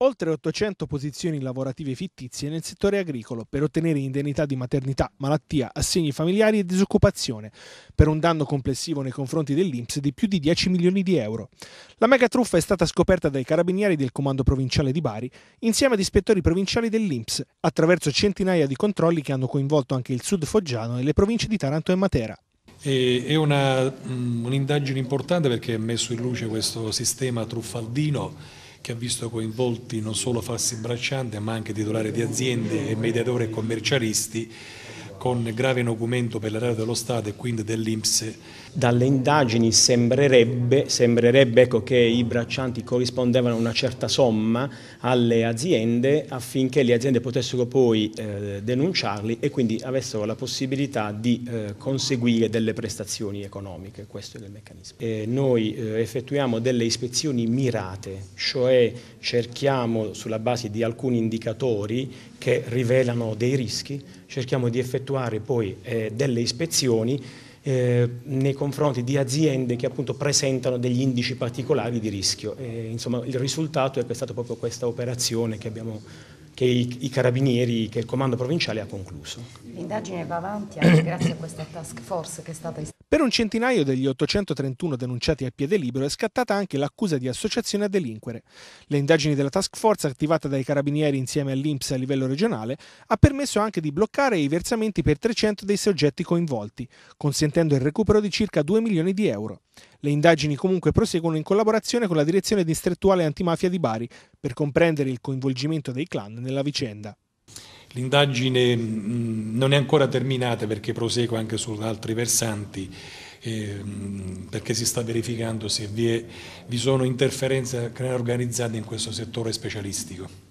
oltre 800 posizioni lavorative fittizie nel settore agricolo per ottenere indennità di maternità, malattia, assegni familiari e disoccupazione, per un danno complessivo nei confronti dell'Inps di più di 10 milioni di euro. La mega truffa è stata scoperta dai carabinieri del Comando Provinciale di Bari, insieme ad ispettori provinciali dell'Inps, attraverso centinaia di controlli che hanno coinvolto anche il Sud Foggiano e le province di Taranto e Matera. È un'indagine un importante perché ha messo in luce questo sistema truffaldino che ha visto coinvolti non solo falsi bracciante ma anche titolari di aziende, mediatori e commercialisti con grave inocumento per l'area dello Stato e quindi dell'Inps. Dalle indagini sembrerebbe, sembrerebbe ecco che i braccianti corrispondevano una certa somma alle aziende affinché le aziende potessero poi eh, denunciarli e quindi avessero la possibilità di eh, conseguire delle prestazioni economiche. Questo è il meccanismo. E noi eh, effettuiamo delle ispezioni mirate, cioè cerchiamo sulla base di alcuni indicatori che rivelano dei rischi, cerchiamo di effettuare effettuare poi eh, delle ispezioni eh, nei confronti di aziende che appunto presentano degli indici particolari di rischio. E, insomma, il risultato è che è stata proprio questa operazione che, abbiamo, che i, i, carabinieri, che il comando provinciale ha concluso. L'indagine va avanti anche grazie a questa task force che è stata istituita. Per un centinaio degli 831 denunciati a piede libero è scattata anche l'accusa di associazione a delinquere. Le indagini della task force attivata dai carabinieri insieme all'Inps a livello regionale ha permesso anche di bloccare i versamenti per 300 dei soggetti coinvolti, consentendo il recupero di circa 2 milioni di euro. Le indagini comunque proseguono in collaborazione con la direzione distrettuale antimafia di Bari per comprendere il coinvolgimento dei clan nella vicenda. L'indagine mm, non è ancora terminata perché prosegue anche su altri versanti, eh, mm, perché si sta verificando se vi, è, vi sono interferenze organizzate in questo settore specialistico.